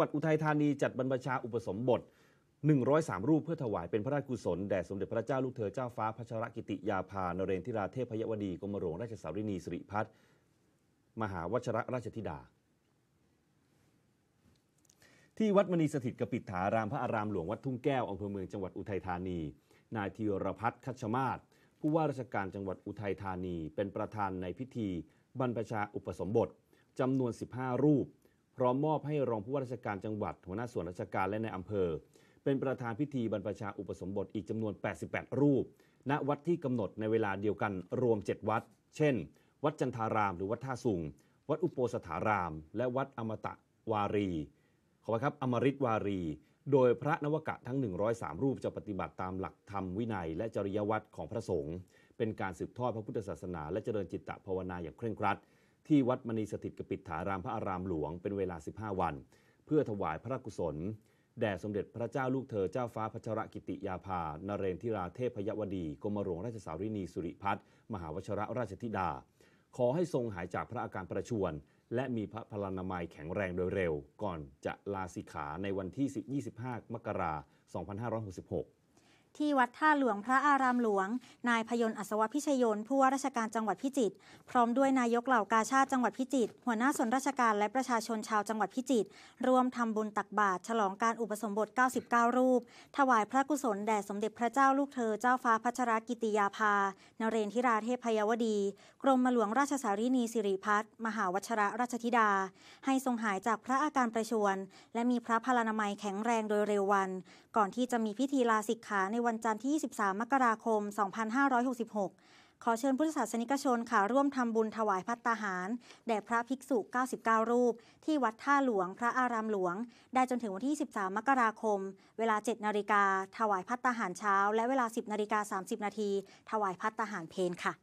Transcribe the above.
วัดอุทัยธานีจัดบรรพชาอุปสมบท 103 รูปเพื่อถวายเป็นพระราชกุศลแด่สมเด็จพระเจ้าลูกเธอเจ้าฟ้าพระชรกิติยาภานเรนทิราเทพยวดีกรมหลวงราชสาวรินีสิริพัฒน์มหาวชรราชธิดา ที่วัดมณีสถิตกปิฏฐารามพระอารามหลวงวัดทุ่งแก้วอำเภอเมืองจังหวัดอุทัยธานี นายธีรพัฒน์คัชมาศผู้ว่าราชการจังหวัดอุทัยธานีเป็นประธานในพิธี บรรพชาอุปสมบทจำนวน 15 รูปพร้อมมอบให้รองผู้ว่าราชการจังหวัด หัวหน้าส่วนราชการและในอำเภอ เป็นประธานพิธีบรรพชาอุปสมบท อีกจำนวน 88 รูป ณ วัดที่กำหนดในเวลาเดียวกันรวม 7 วัด เช่น วัดจันทาราม หรือวัดท่าสุง วัดอุโปสถาราม และวัดอมตะวารี ขอครับอมริตวารี โดยพระนวกะทั้ง 103 รูปจะปฏิบัติตามหลักธรรมวินัย และจริยวัตรของพระสงฆ์เป็นการสืบทอดพระพุทธศาสนา และเจริญจิตตภาวนาอย่างเคร่งครัดที่วัดมณีสถิตกปิดฐารามพระอารามหลวงเป็นเวลา 15 วัน เพื่อถวายพระกุศล แด่สมเด็จพระเจ้าลูกเธอเจ้าฟ้าพัชรกิติยาภานเรนทิราเทพพยวดี กรมหลวงราชสารินีสุริพัฒน์มหาวชระราชธิดา ขอให้ทรงหายจากพระอาการประชวรและมีพระพลานามัยแข็งแรงโดยเร็วก่อนจะลาสิกขาในวันที่25 มกราคม2566ที่วัดท่าหลวงพระอารามหลวง นายพยนต์อัศวพิชยนผู้ว่าราชการจังหวัดพิจิตรพร้อมด้วยนายกเหล่ากาชาติจังหวัดพิจิตรหัวหน้าส่วนราชการและประชาชนชาวจังหวัดพิจิตรร่วมทำบุญตักบาตรฉลองการอุปสมบท 99 รูป ถวายพระกุศลแด่สมเด็จพระเจ้าลูกเธอ เจ้าฟ้าพัชรกิติยาภานเรนทิราเทพพยวดี กรมหลวงราชสารีนี สิริพัฒมหาวชระราชธิดา ให้ทรงหายจากพระอาการประชวนและมีพระพลานามัยแข็งแรงโดยเร็ววัน ก่อนที่จะมีพิธีลาสิกขาในวันวันจันทร์ที่ 23 มกราคม 2566 ขอเชิญพุทธศาสนิกชนค่ะร่วมทำบุญถวายพัตตาหาร แด่พระภิกษุ 99 รูปที่วัดท่าหลวงพระอารามหลวง ได้จนถึงวันที่ 13 มกราคม เวลา 7 นาฬิกาถวายพัตตาหารเช้า และเวลา 10 นาฬิกา 30 นาที ถวายพัตตาหารเพนค่ะ